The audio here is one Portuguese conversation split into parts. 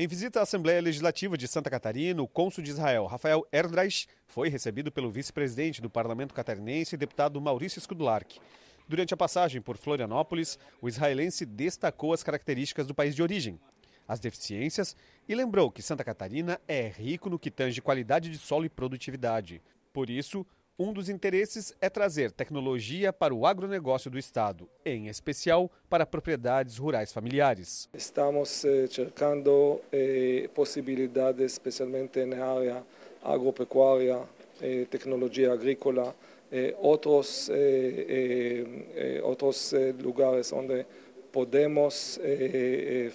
Em visita à Assembleia Legislativa de Santa Catarina, o cônsul de Israel, Rafael Erdreich, foi recebido pelo vice-presidente do Parlamento Catarinense, deputado Maurício Skudulark. Durante a passagem por Florianópolis, o israelense destacou as características do país de origem, as deficiências e lembrou que Santa Catarina é rico no que tange qualidade de solo e produtividade. Por isso, um dos interesses é trazer tecnologia para o agronegócio do Estado, em especial para propriedades rurais familiares. Estamos eh, cercando eh, possibilidades, especialmente na área agropecuária, eh, tecnologia agrícola, outros, outros lugares onde podemos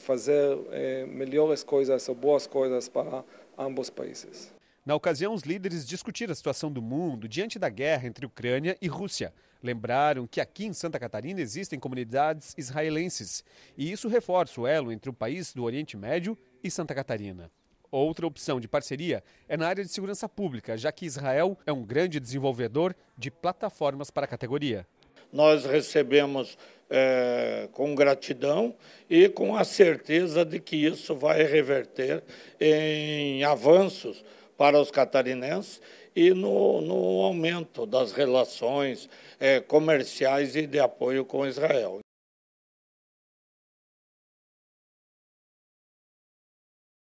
fazer melhores coisas ou boas coisas para ambos países. Na ocasião, os líderes discutiram a situação do mundo diante da guerra entre Ucrânia e Rússia. Lembraram que aqui em Santa Catarina existem comunidades israelenses e isso reforça o elo entre o país do Oriente Médio e Santa Catarina. Outra opção de parceria é na área de segurança pública, já que Israel é um grande desenvolvedor de plataformas para a categoria. Nós recebemos é, com gratidão e com a certeza de que isso vai reverter em avanços para os catarinenses e no, no aumento das relações é, comerciais e de apoio com Israel.